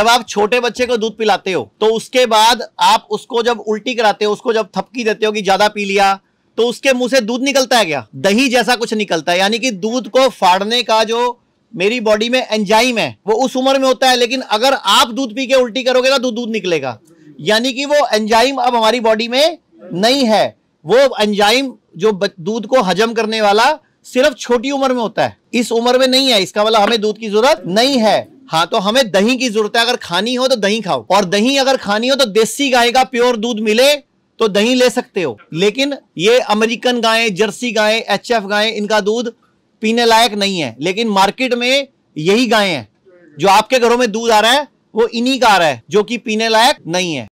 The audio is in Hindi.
जब आप छोटे बच्चे को दूध पिलाते हो तो उसके बाद आप उसको जब उल्टी कराते हो उसको जब थपकी देते हो कि ज्यादा पी लिया तो उसके मुंह से दूध निकलता है क्या दही जैसा कुछ निकलता है यानी कि दूध को फाड़ने का जो मेरी बॉडी में एंजाइम है वो उस उम्र में होता है लेकिन अगर आप दूध पी के उल्टी करोगे ना तो दूध निकलेगा यानी कि वो एंजाइम अब हमारी बॉडी में नहीं है वो एंजाइम जो दूध को हजम करने वाला सिर्फ छोटी उम्र में होता है इस उम्र में नहीं है इसका मतलब हमें दूध की जरूरत नहीं है हाँ तो हमें दही की जरूरत है अगर खानी हो तो दही खाओ और दही अगर खानी हो तो देसी गाय का प्योर दूध मिले तो दही ले सकते हो लेकिन ये अमेरिकन गायें जर्सी गायें एच एफ गायें इनका दूध पीने लायक नहीं है लेकिन मार्केट में यही गायें हैं जो आपके घरों में दूध आ रहा है वो इन्हीं का आ रहा है जो कि पीने लायक नहीं है